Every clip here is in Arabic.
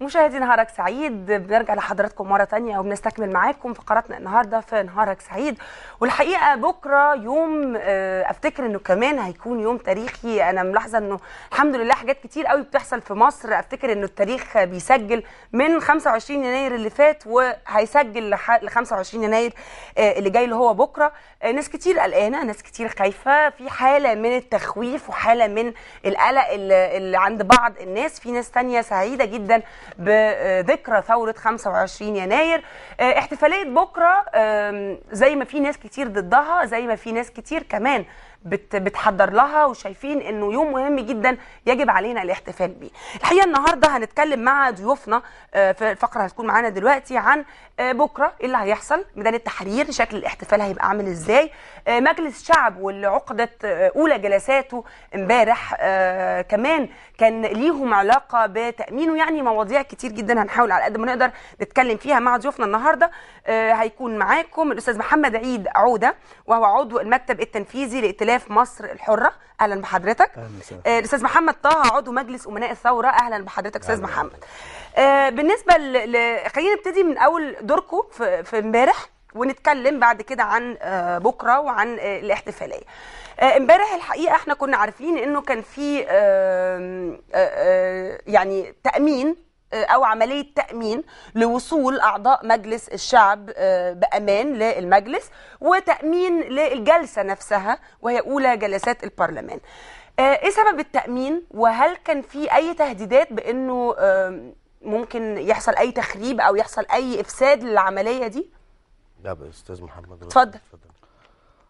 مشاهدي نهارك سعيد بنرجع لحضراتكم مره تانية وبنستكمل معاكم فقراتنا النهارده في نهارك سعيد والحقيقه بكره يوم آه، افتكر انه كمان هيكون يوم تاريخي انا ملاحظه انه الحمد لله حاجات كتير قوي بتحصل في مصر افتكر انه التاريخ بيسجل من 25 يناير اللي فات وهيسجل ل 25 يناير آه، اللي جاي اللي هو بكره آه، ناس كتير قلقانه ناس كتير خايفه في حاله من التخويف وحاله من القلق اللي عند بعض الناس في ناس تانية سعيده جدا بذكرى ثوره 25 يناير آه، احتفاليه بكره زي ما في ناس كتير ضدها زي ما في ناس كتير كمان بتحضر لها وشايفين انه يوم مهم جدا يجب علينا الاحتفال بيه. الحقيقه النهارده هنتكلم مع ضيوفنا آه، في الفقره هتكون معانا دلوقتي عن آه، بكره ايه اللي هيحصل، ميدان التحرير، شكل الاحتفال هيبقى عامل ازاي، مجلس الشعب واللي عقدت اولى جلساته امبارح كمان كان ليهم علاقه بتامينه يعني مواضيع مواضيع كتير جدا هنحاول على قد ما نقدر نتكلم فيها مع ضيوفنا النهارده آه، هيكون معاكم الاستاذ محمد عيد عوده وهو عضو المكتب التنفيذي لائتلاف مصر الحره اهلا بحضرتك اهلا آه، الاستاذ محمد طه عضو مجلس امناء الثوره اهلا بحضرتك استاذ محمد آه، بالنسبه ل... خلينا نبتدي من اول دوركم في امبارح ونتكلم بعد كده عن بكره وعن الاحتفاليه امبارح الحقيقه احنا كنا عارفين انه كان في يعني تامين آه، او عمليه تامين لوصول اعضاء مجلس الشعب آه، بامان للمجلس وتامين للجلسه نفسها وهي اولى جلسات البرلمان آه، ايه سبب التامين وهل كان في اي تهديدات بانه ممكن يحصل اي تخريب او يحصل اي افساد للعمليه دي لا استاذ محمد اتفضل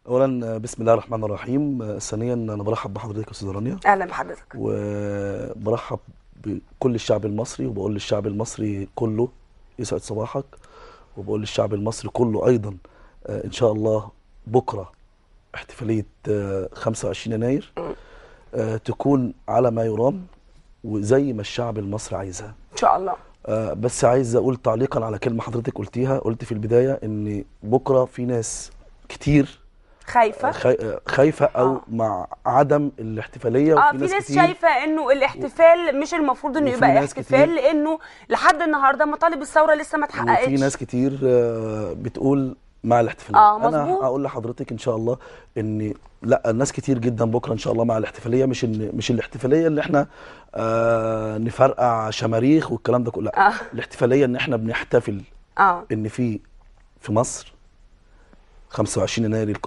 اولا بسم الله الرحمن الرحيم ثانيا انا برحب بحضرتك يا استاذ رانيا اهلا بحضرتك وبرحب بكل الشعب المصري وبقول للشعب المصري كله يسعد صباحك وبقول للشعب المصري كله أيضا آه، إن شاء الله بكرة احتفالية 25 آه، يناير آه، تكون على ما يرام وزي ما الشعب المصري عايزها إن شاء الله بس عايز أقول تعليقا على كلمة حضرتك قلتيها قلت في البداية إن بكرة في ناس كتير خايفه خايفه او آه. مع عدم الاحتفاليه اه في ناس, ناس شايفه انه الاحتفال مش المفروض انه يبقى احتفال لانه لحد النهارده مطالب الثوره لسه ما اتحققتش في ناس كتير آه، بتقول مع الاحتفاليه آه انا هقول لحضرتك ان شاء الله ان لا الناس كتير جدا بكره ان شاء الله مع الاحتفاليه مش إن مش الاحتفاليه اللي احنا آه نفرقع شماريخ والكلام ده كله آه. الاحتفاليه ان احنا بنحتفل آه. ان في في مصر 25 يناير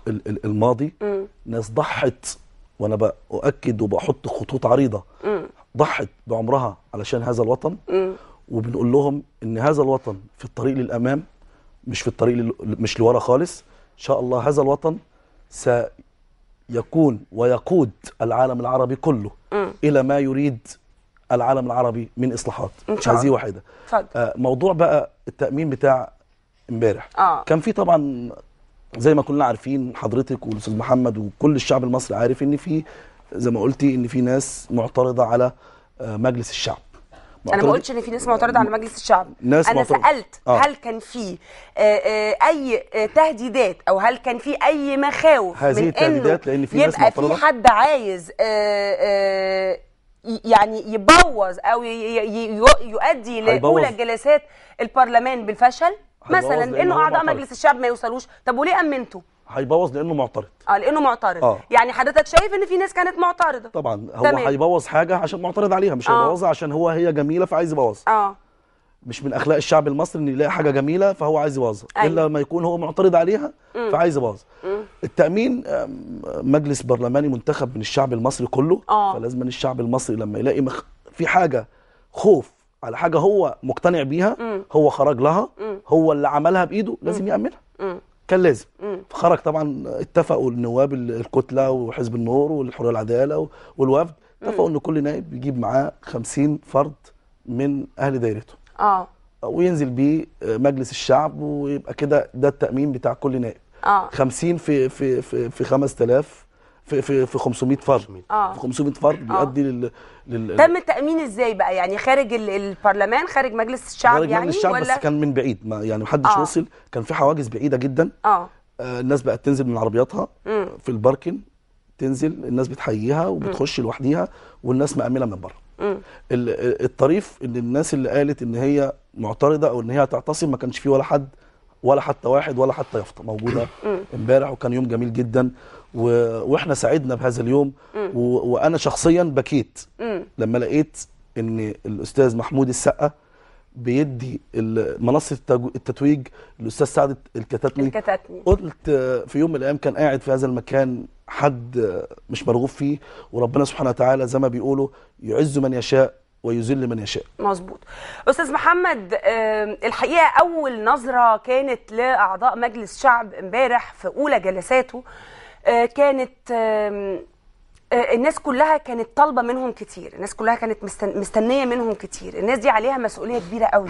الماضي م. ناس ضحت وانا باكد وبحط خطوط عريضه م. ضحت بعمرها علشان هذا الوطن م. وبنقول لهم ان هذا الوطن في الطريق للامام مش في الطريق مش لورا خالص ان شاء الله هذا الوطن سيكون ويقود العالم العربي كله م. الى ما يريد العالم العربي من اصلاحات هذه واحده آه موضوع بقى التامين بتاع امبارح آه. كان في طبعا زي ما كلنا عارفين حضرتك والاستاذ محمد وكل الشعب المصري عارف ان في زي ما قلتي ان في ناس معترضه على آه، مجلس الشعب انا ما قلتش ان في ناس معترضه على مجلس الشعب ناس انا معترض. سالت آه. هل كان في آه، آه، اي تهديدات او هل كان في اي مخاوف هذه من التهديدات لان في ناس معترضه يبقى في حد عايز يعني يبوظ او يؤدي لاولى جلسات البرلمان بالفشل مثلا انه اعضاء مجلس الشعب ما يوصلوش طب وليه امنته هيبوظ لانه معترض اه لانه معترض آه. يعني حضرتك شايف ان في ناس كانت معترضه طبعا هو هيبوظ حاجه عشان معترض عليها مش آه. هيبوظها عشان هو هي جميله فعايز يبوظها اه مش من اخلاق الشعب المصري ان يلاقي حاجه جميله فهو عايز يبوظها أيوة. الا لما يكون هو معترض عليها فعايز يبوظها التامين مجلس برلماني منتخب من الشعب المصري كله آه. فلازم الشعب المصري لما يلاقي مخ... في حاجه خوف على حاجه هو مقتنع بيها م. هو خرج لها م. هو اللي عملها بايده لازم يامنها كان لازم فخرج طبعا اتفقوا النواب الكتله وحزب النور والحريه والعداله والوفد اتفقوا ان كل نائب يجيب معاه 50 فرد من اهل دايرته اه وينزل بيه آه، مجلس الشعب ويبقى كده ده التامين بتاع كل نائب اه 50 في في في, في 5000 في في في 500 آه. فرد آه. في 500 فرد بيؤدي آه. لل, لل تم التامين ازاي بقى يعني خارج البرلمان خارج مجلس الشعب خارج يعني مجلس الشعب ولا؟ بس كان من بعيد ما يعني محدش آه. وصل كان في حواجز بعيده جدا آه. آه الناس بقت تنزل من عربياتها م. في الباركن تنزل الناس بتحييها وبتخش م. لوحديها والناس مأمنه من بره الطريف ان الناس اللي قالت ان هي معترضه او ان هي هتعتصم ما كانش فيه ولا حد ولا حتى واحد ولا حتى يافطه موجوده امبارح وكان يوم جميل جدا و... واحنا سعدنا بهذا اليوم و... وانا شخصيا بكيت لما لقيت ان الاستاذ محمود السقا بيدي منصه التتويج الاستاذ سعد الكتاتني الكتاتني قلت في يوم من الايام كان قاعد في هذا المكان حد مش مرغوب فيه وربنا سبحانه وتعالى زي ما بيقولوا يعز من يشاء ويذل من يشاء مظبوط استاذ محمد الحقيقه اول نظره كانت لاعضاء مجلس شعب امبارح في اولى جلساته آه، كانت آه، الناس كلها كانت طالبه منهم كتير الناس كلها كانت مستنيه منهم كتير الناس دي عليها مسؤوليه كبيره قوي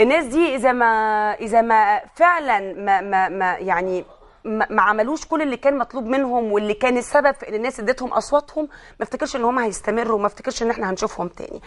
الناس دي اذا ما اذا ما فعلا ما ما, ما يعني ما عملوش كل اللي كان مطلوب منهم واللي كان السبب في ان الناس ادتهم اصواتهم ما افتكرش ان هم هيستمروا وما افتكرش ان احنا هنشوفهم تاني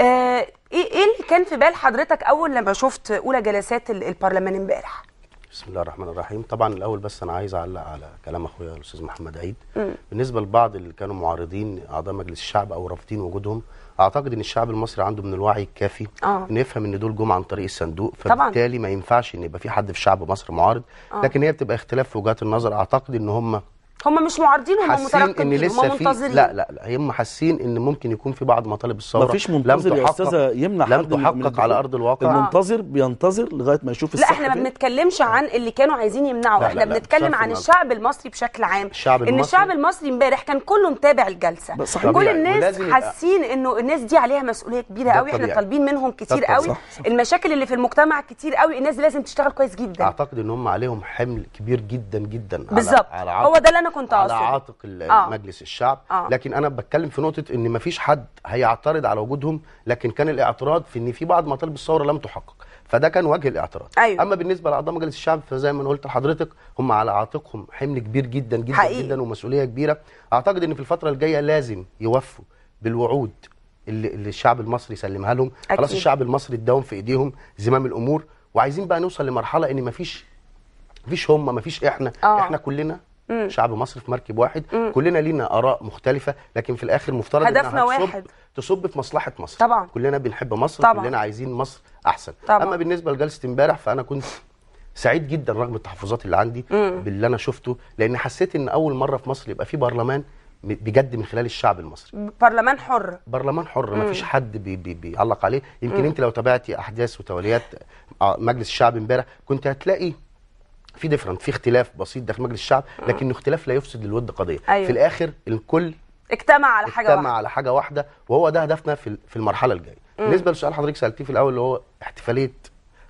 آه، إيه،, ايه اللي كان في بال حضرتك اول لما شفت اولى جلسات البرلمان امبارح بسم الله الرحمن الرحيم طبعا الاول بس انا عايز اعلق على كلام اخويا الاستاذ محمد عيد م. بالنسبه لبعض اللي كانوا معارضين اعضاء مجلس الشعب او رافضين وجودهم اعتقد ان الشعب المصري عنده من الوعي الكافي آه. نفهم يفهم ان دول جم عن طريق الصندوق فبالتالي ما ينفعش ان يبقى في حد في شعب مصر معارض آه. لكن هي بتبقى اختلاف في وجهات النظر اعتقد ان هم هم مش معارضين هم مترقبين هم منتظرين لا لا لا هم حاسين ان ممكن يكون في بعض مطالب الثوره مفيش منتظر يا استاذه يمنع لم تحقق على ارض الواقع المنتظر بينتظر لغايه ما يشوف الصح لا احنا ما بنتكلمش عن اللي كانوا عايزين يمنعوا احنا بنتكلم عن الشعب المصري بشكل عام الشعب المصري ان الشعب المصري امبارح كان كله متابع الجلسه صحيح. كل الناس حاسين انه الناس دي عليها مسؤوليه كبيره قوي احنا طالبين منهم كتير قوي المشاكل اللي في المجتمع كتير قوي الناس لازم تشتغل كويس جدا اعتقد ان هم عليهم حمل كبير جدا جدا بالظبط هو ده اللي انا كنت اقصد على عاتق آه. مجلس الشعب آه. لكن انا بتكلم في نقطه ان ما فيش حد هيعترض على وجودهم لكن كان الاعتراض في ان في بعض مطالب الثوره لم تحقق فده كان وجه الاعتراض أيوة. اما بالنسبه لاعضاء مجلس الشعب فزي ما انا قلت لحضرتك هم على عاتقهم حمل كبير جدا جدا حقيقي. جدا ومسؤوليه كبيره اعتقد ان في الفتره الجايه لازم يوفوا بالوعود اللي الشعب المصري سلمها لهم أكيد. خلاص الشعب المصري اداهم في ايديهم زمام الامور وعايزين بقى نوصل لمرحله ان مفيش مفيش هم مفيش احنا آه. احنا كلنا مم. شعب مصر في مركب واحد مم. كلنا لينا اراء مختلفه لكن في الاخر مفترض هدفنا واحد تصب في مصلحه مصر طبعا كلنا بنحب مصر طبعا. كلنا عايزين مصر احسن طبعا. اما بالنسبه لجلسه امبارح فانا كنت سعيد جدا رغم التحفظات اللي عندي مم. باللي انا شفته لان حسيت ان اول مره في مصر يبقى في برلمان بجد من خلال الشعب المصري برلمان حر برلمان حر ما فيش حد بي بي بيعلق عليه يمكن مم. انت لو تابعتي احداث وتوليات آه، مجلس الشعب امبارح كنت هتلاقي في ديفرنت في اختلاف بسيط داخل مجلس الشعب آه. لكنه اختلاف لا يفسد للود قضيه أيوة. في الاخر الكل اجتمع على حاجه اجتمع واحدة. على حاجه واحده وهو ده هدفنا في في المرحله الجايه بالنسبه لسؤال حضرتك سالتيه في الاول اللي هو احتفاليه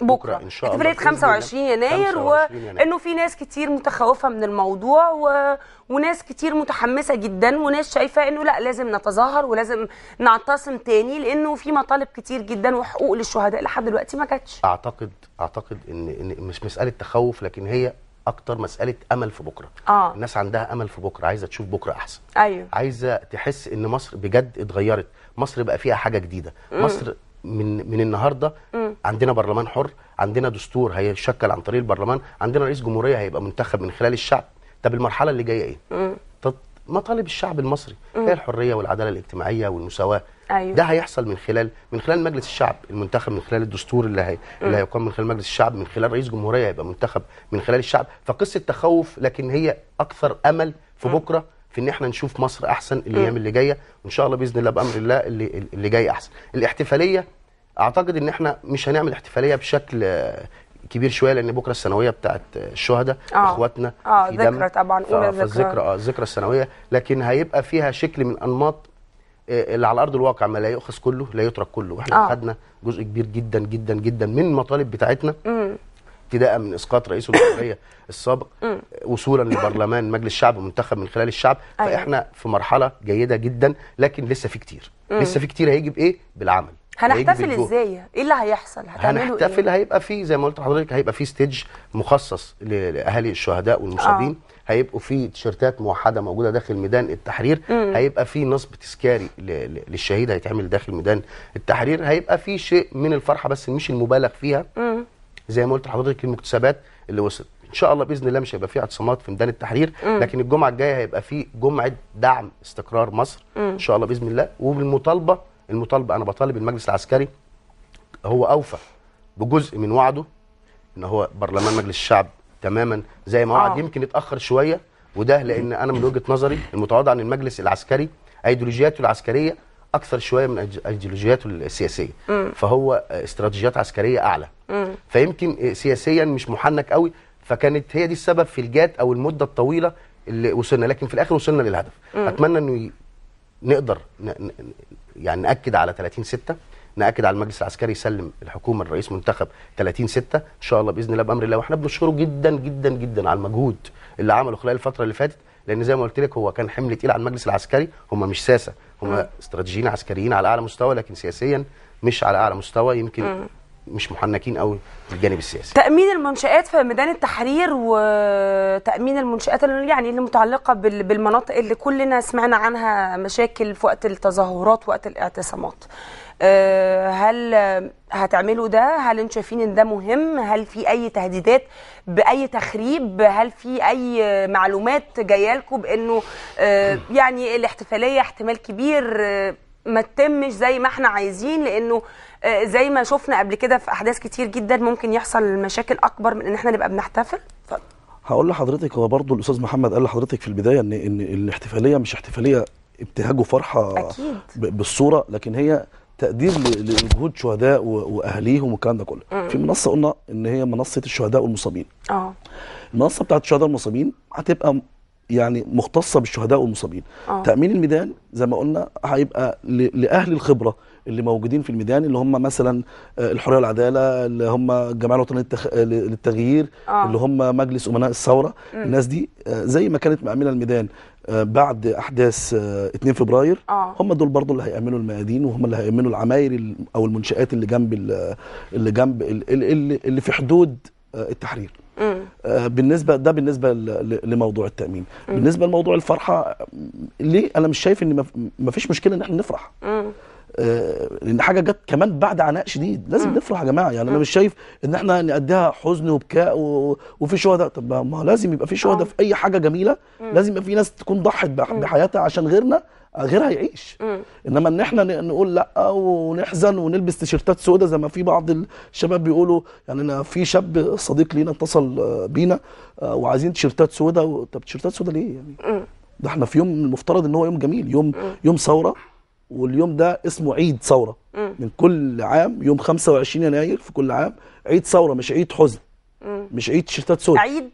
بكره, ان شاء الله 25 يناير وانه في ناس كتير متخوفه من الموضوع و... وناس كتير متحمسه جدا وناس شايفه انه لا لازم نتظاهر ولازم نعتصم تاني لانه في مطالب كتير جدا وحقوق للشهداء لحد دلوقتي ما جاتش اعتقد اعتقد ان ان مش مساله تخوف لكن هي اكتر مساله امل في بكره آه. الناس عندها امل في بكره عايزه تشوف بكره احسن ايوه عايزه تحس ان مصر بجد اتغيرت مصر بقى فيها حاجه جديده مصر من من النهارده م. عندنا برلمان حر عندنا دستور هيتشكل عن طريق البرلمان عندنا رئيس جمهوريه هيبقى منتخب من خلال الشعب طب المرحله اللي جايه ايه طب مطالب الشعب المصري م. هي الحريه والعداله الاجتماعيه والمساواه أيوة. ده هيحصل من خلال من خلال مجلس الشعب المنتخب من خلال الدستور اللي هي م. اللي هيقام من خلال مجلس الشعب من خلال رئيس جمهوريه هيبقى منتخب من خلال الشعب فقصه تخوف لكن هي اكثر امل في م. بكره في ان احنا نشوف مصر احسن الايام اللي, اللي جايه وان شاء الله باذن الله بامر الله اللي اللي جاي احسن الاحتفاليه اعتقد ان احنا مش هنعمل احتفاليه بشكل كبير شويه لان بكره الثانويه بتاعت الشهداء آه. اخواتنا اه ذكرى طبعا اولى ذكرى فالذكرى اه الذكرى الثانويه لكن هيبقى فيها شكل من انماط آه، اللي على ارض الواقع ما لا يؤخذ كله لا يترك كله واحنا آه. خدنا جزء كبير جدا جدا جدا من المطالب بتاعتنا ابتداء من اسقاط رئيس الجمهوريه السابق وصولا لبرلمان مجلس الشعب منتخب من خلال الشعب أيوه. فاحنا في مرحله جيده جدا لكن لسه في كتير لسه في كتير هيجي بايه بالعمل هنحتفل ازاي ايه اللي هيحصل هتعملوا إيه؟ هنحتفل إيه؟ هيبقى فيه زي ما قلت لحضرتك هيبقى فيه ستيج مخصص لاهالي الشهداء والمصابين آه. هيبقوا فيه تيشيرتات موحده موجوده داخل ميدان التحرير مم. هيبقى فيه نصب تذكاري للشهيد هيتعمل داخل ميدان التحرير هيبقى فيه شيء من الفرحه بس مش المبالغ فيها مم. زي ما قلت لحضرتك المكتسبات اللي وصلت ان شاء الله باذن الله مش هيبقى في اعتصامات في ميدان التحرير مم. لكن الجمعه الجايه هيبقى في جمعه دعم استقرار مصر مم. ان شاء الله باذن الله وبالمطالبه المطالبه انا بطالب المجلس العسكري هو اوفى بجزء من وعده ان هو برلمان مجلس الشعب تماما زي ما وعد آه. يمكن اتاخر شويه وده لان انا من وجهه نظري المتواضع ان المجلس العسكري ايديولوجياته العسكريه اكثر شويه من ايديولوجياته السياسيه فهو استراتيجيات عسكريه اعلى فيمكن سياسيا مش محنك قوي فكانت هي دي السبب في الجات او المده الطويله اللي وصلنا لكن في الاخر وصلنا للهدف اتمنى انه ي... نقدر ن... يعني ناكد على 30 6 ناكد على المجلس العسكري يسلم الحكومه الرئيس منتخب 30 6 ان شاء الله باذن الله بامر الله واحنا بنشكره جدا جدا جدا على المجهود اللي عمله خلال الفتره اللي فاتت لان زي ما قلت لك هو كان حمل تقيل على المجلس العسكري هم مش ساسه هم استراتيجيين عسكريين على اعلى مستوى لكن سياسيا مش على اعلى مستوى يمكن مش محنكين قوي في الجانب السياسي تامين المنشات في ميدان التحرير وتامين المنشات يعني اللي متعلقه بالمناطق اللي كلنا سمعنا عنها مشاكل في وقت التظاهرات وقت الاعتصامات آه، هل هتعملوا ده هل انتم شايفين ان ده مهم هل في اي تهديدات باي تخريب هل في اي معلومات جايه لكم بانه آه، يعني الاحتفاليه احتمال كبير آه، ما تتمش زي ما احنا عايزين لانه زي ما شفنا قبل كده في احداث كتير جدا ممكن يحصل مشاكل اكبر من ان احنا نبقى بنحتفل ف... هقول لحضرتك هو برضه الاستاذ محمد قال لحضرتك في البدايه ان ان الاحتفاليه مش احتفاليه ابتهاج وفرحه أكيد. بالصوره لكن هي تقدير لجهود شهداء واهاليهم والكلام ده كله في منصه قلنا ان هي منصه الشهداء والمصابين اه المنصه بتاعت الشهداء والمصابين هتبقى يعني مختصه بالشهداء والمصابين أوه. تامين الميدان زي ما قلنا هيبقى لاهل الخبره اللي موجودين في الميدان اللي هم مثلا آه، الحريه والعداله اللي هم الجمعيه الوطنيه التخ... للتغيير آه. اللي هم مجلس امناء الثوره م. الناس دي آه، زي ما كانت مأمنه الميدان آه، بعد احداث 2 فبراير آه. هم دول برضو اللي هيامنوا الميادين وهم اللي هيامنوا العماير او المنشات اللي جنب اللي جنب اللي, اللي في حدود التحرير بالنسبه ده بالنسبه لموضوع التامين مم. بالنسبه لموضوع الفرحه ليه انا مش شايف ان ما فيش مشكله ان احنا نفرح مم. آه، لان حاجه جت كمان بعد عناء شديد لازم نفرح يا جماعه يعني انا مش شايف ان احنا نقدها حزن وبكاء و... وفي شهداء طب ما لازم يبقى في آه. شهداء في اي حاجه جميله لازم يبقى في ناس تكون ضحت بحياتها عشان غيرنا غيرها يعيش انما ان احنا نقول لا ونحزن ونلبس تيشيرتات سوداء زي ما في بعض الشباب بيقولوا يعني انا في شاب صديق لينا اتصل آه، بينا وعايزين تيشيرتات سوداء طب تيشيرتات سوداء ليه يعني ده احنا في يوم المفترض ان هو يوم جميل يوم يوم ثوره واليوم ده اسمه عيد ثوره من كل عام يوم 25 يناير في كل عام عيد ثوره مش عيد حزن مش عيد تيشيرتات سود عيد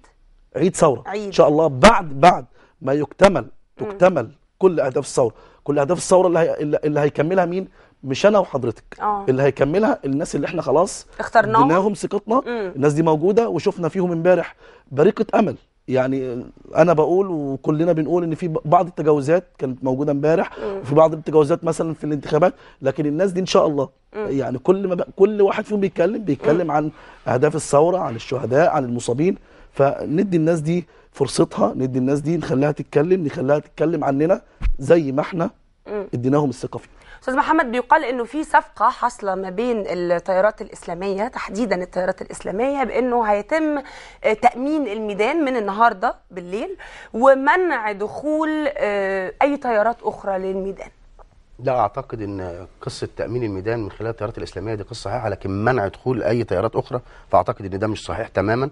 عيد ثوره ان شاء الله بعد بعد ما يكتمل تكتمل كل اهداف الثوره كل اهداف الثوره اللي, هي اللي هيكملها مين مش انا وحضرتك أوه. اللي هيكملها الناس اللي احنا خلاص اخترناهم اديناهم ثقتنا الناس دي موجوده وشفنا فيهم امبارح بريقه امل يعني انا بقول وكلنا بنقول ان في بعض التجاوزات كانت موجوده امبارح وفي بعض التجاوزات مثلا في الانتخابات لكن الناس دي ان شاء الله يعني كل ما كل واحد فيهم بيتكلم بيتكلم عن اهداف الثوره عن الشهداء عن المصابين فندي الناس دي فرصتها ندي الناس دي نخليها تتكلم نخليها تتكلم عننا زي ما احنا اديناهم الثقه فينا استاذ محمد بيقال انه في صفقه حاصله ما بين الطيارات الاسلاميه تحديدا الطيارات الاسلاميه بانه هيتم آه، تامين الميدان من النهارده بالليل ومنع دخول آه، اي طيارات اخرى للميدان لا اعتقد ان قصه تامين الميدان من خلال التيارات الاسلاميه دي قصه صحيحه لكن منع دخول اي تيارات اخرى فاعتقد ان ده مش صحيح تماما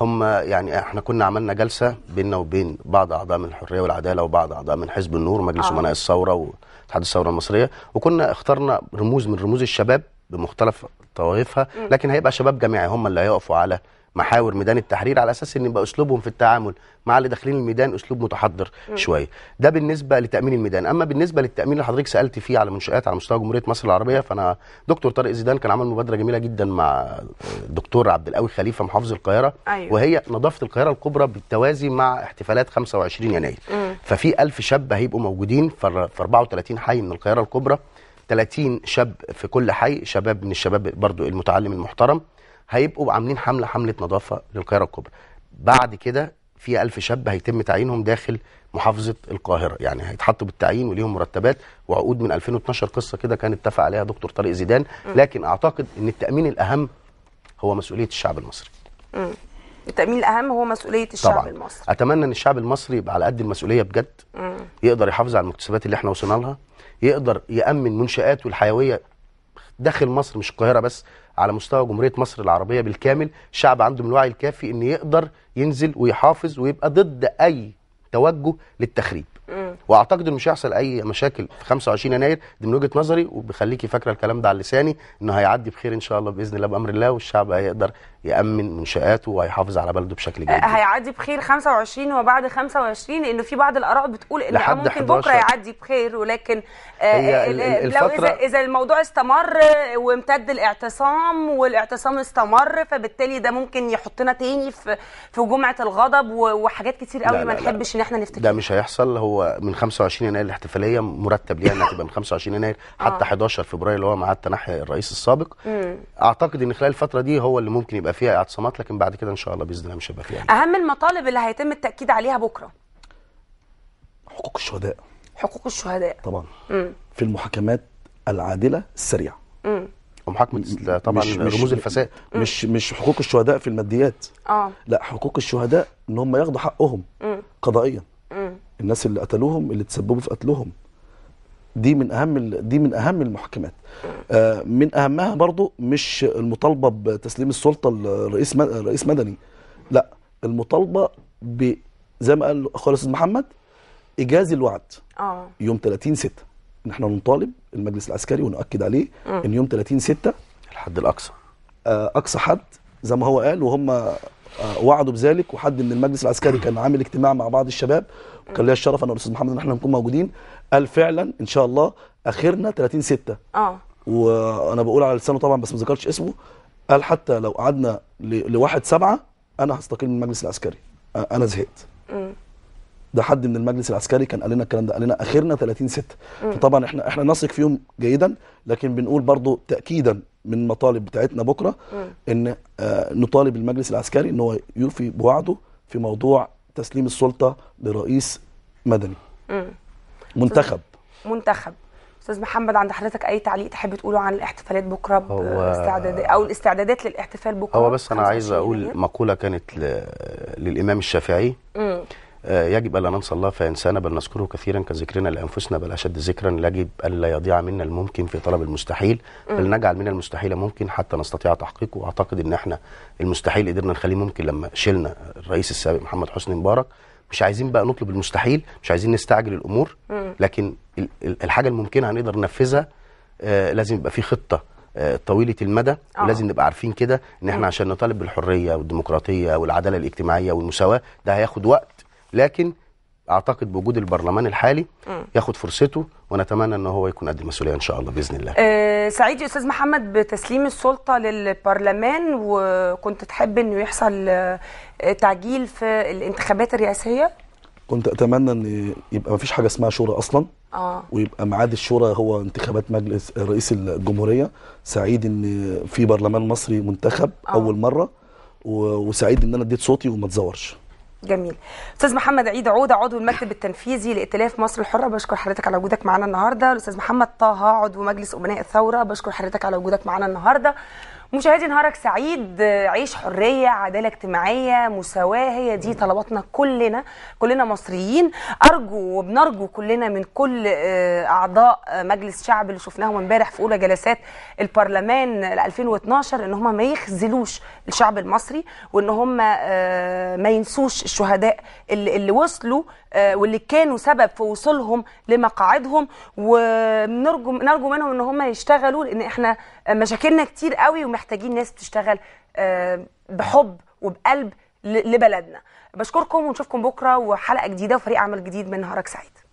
هم يعني احنا كنا عملنا جلسه بيننا وبين بعض اعضاء من الحريه والعداله وبعض اعضاء من حزب النور ومجلس آه. امناء الثوره واتحاد الثوره المصريه وكنا اخترنا رموز من رموز الشباب بمختلف طوائفها لكن هيبقى شباب جامعي هم اللي هيقفوا على محاور ميدان التحرير على اساس ان يبقى اسلوبهم في التعامل مع اللي داخلين الميدان اسلوب متحضر شويه ده بالنسبه لتامين الميدان اما بالنسبه للتامين اللي حضرتك سالت فيه على منشات على مستوى جمهوريه مصر العربيه فانا دكتور طارق زيدان كان عمل مبادره جميله جدا مع الدكتور عبد القوي خليفه محافظ القاهره أيوة. وهي نظافه القاهره الكبرى بالتوازي مع احتفالات 25 يناير مم. ففي 1000 شاب هيبقوا موجودين في 34 حي من القاهره الكبرى 30 شاب في كل حي شباب من الشباب برضو المتعلم المحترم هيبقوا عاملين حمله حمله نظافه للقاهره الكبرى بعد كده في ألف شاب هيتم تعيينهم داخل محافظة القاهرة يعني هيتحطوا بالتعيين وليهم مرتبات وعقود من 2012 قصة كده كان اتفق عليها دكتور طارق زيدان لكن أعتقد أن التأمين الأهم هو مسؤولية الشعب المصري التأمين الأهم هو مسؤولية الشعب طبعا. المصري أتمنى أن الشعب المصري يبقى على قد المسؤولية بجد م. يقدر يحافظ على المكتسبات اللي احنا وصلنا لها يقدر يأمن منشآته الحيوية داخل مصر مش القاهره بس على مستوى جمهوريه مصر العربيه بالكامل شعب عنده من الوعي الكافي ان يقدر ينزل ويحافظ ويبقى ضد اي توجه للتخريب واعتقد انه مش هيحصل اي مشاكل في 25 يناير دي من وجهه نظري وبخليكي فاكره الكلام ده على لساني انه هيعدي بخير ان شاء الله باذن الله بامر الله والشعب هيقدر يامن منشاته وهيحافظ على بلده بشكل جيد هيعدي بخير 25 وبعد 25 لانه في بعض الاراء بتقول ان ممكن بكره يعدي بخير ولكن آه، آه، لو اذا اذا الموضوع استمر وامتد الاعتصام والاعتصام استمر فبالتالي ده ممكن يحطنا تاني في في جمعه الغضب وحاجات كتير قوي ما نحبش ان احنا نفتكرها ده مش هيحصل هو من 25 يناير الاحتفاليه مرتب ليها انها تبقى من 25 يناير آه. حتى 11 فبراير اللي هو مع تنحي الرئيس السابق مم. اعتقد ان خلال الفتره دي هو اللي ممكن يبقى فيها اعتصامات لكن بعد كده ان شاء الله باذن الله مش هيبقى فيها يعني. اهم المطالب اللي هيتم التاكيد عليها بكره حقوق الشهداء حقوق الشهداء طبعا مم. في المحاكمات العادله السريعه مم. ومحاكمه طبعا مش رموز الفساد مش مش حقوق الشهداء في الماديات اه لا حقوق الشهداء ان هم ياخدوا حقهم مم. قضائيا الناس اللي قتلوهم اللي تسببوا في قتلهم دي من اهم دي من اهم المحكمات آه، من اهمها برضو مش المطالبه بتسليم السلطه لرئيس رئيس مدني لا المطالبه ب زي ما قال خالص محمد ايجاز الوعد اه يوم 30 6 ان احنا نطالب المجلس العسكري ونؤكد عليه م. ان يوم 30 6 الحد الاقصى آه، اقصى حد زي ما هو قال وهم آه، وعدوا بذلك وحد من المجلس العسكري كان عامل اجتماع مع بعض الشباب وكان ليا الشرف انا والاستاذ محمد ان احنا نكون موجودين قال فعلا ان شاء الله اخرنا 30 6 اه وانا بقول على لسانه طبعا بس ما ذكرتش اسمه قال حتى لو قعدنا لواحد سبعة انا هستقيل من المجلس العسكري انا زهقت ده حد من المجلس العسكري كان قال لنا الكلام ده قال لنا اخرنا 30 6 فطبعا احنا احنا نثق فيهم جيدا لكن بنقول برضو تاكيدا من مطالب بتاعتنا بكره ان آه، نطالب المجلس العسكري ان هو يوفي بوعده في موضوع تسليم السلطه لرئيس مدني منتخب منتخب استاذ محمد عند حضرتك اي تعليق تحب تقوله عن الاحتفالات بكره هو او الاستعدادات للاحتفال بكره هو بس انا عايز اقول مقوله كانت ل... للامام الشافعي م. آه، يجب ألا ننسى الله فينسانا بل نذكره كثيرا كذكرنا لأنفسنا بل أشد ذكرا يجب ألا يضيع منا الممكن في طلب المستحيل بل نجعل من المستحيل ممكن حتى نستطيع تحقيقه وأعتقد إن إحنا المستحيل قدرنا نخليه ممكن لما شلنا الرئيس السابق محمد حسني مبارك مش عايزين بقى نطلب المستحيل مش عايزين نستعجل الأمور لكن الحاجة الممكنة هنقدر ننفذها آه، لازم يبقى في خطة آه، طويله المدى آه. ولازم نبقى عارفين كده ان احنا عشان نطالب بالحريه والديمقراطيه والعداله الاجتماعيه والمساواه ده هياخد وقت لكن اعتقد بوجود البرلمان الحالي ياخد فرصته ونتمنى ان هو يكون قد المسؤوليه ان شاء الله باذن الله. أه سعيد يا استاذ محمد بتسليم السلطه للبرلمان وكنت تحب انه يحصل آه، تعجيل في الانتخابات الرئاسيه؟ كنت اتمنى ان يبقى ما فيش حاجه اسمها شورى اصلا آه. ويبقى ميعاد الشورى هو انتخابات مجلس رئيس الجمهوريه سعيد ان في برلمان مصري منتخب آه. اول مره وسعيد ان انا اديت صوتي وما تزورش جميل استاذ محمد عيد عوده عضو المكتب التنفيذي لائتلاف مصر الحره بشكر حضرتك على وجودك معانا النهارده الاستاذ محمد طه عضو مجلس امناء الثوره بشكر حضرتك على وجودك معانا النهارده مشاهدي نهارك سعيد عيش حريه عداله اجتماعيه مساواه هي دي طلباتنا كلنا كلنا مصريين ارجو وبنرجو كلنا من كل آه، اعضاء آه، مجلس شعب اللي شفناهم امبارح في اولى جلسات البرلمان 2012 ان هم ما يخذلوش الشعب المصري وان هم آه، ما ينسوش الشهداء اللي وصلوا آه، واللي كانوا سبب في وصولهم لمقاعدهم ونرجو نرجو منهم ان هم يشتغلوا لان احنا مشاكلنا كتير قوي ومحتاجين ناس تشتغل آه، بحب وبقلب لبلدنا بشكركم ونشوفكم بكره وحلقه جديده وفريق عمل جديد من نهارك سعيد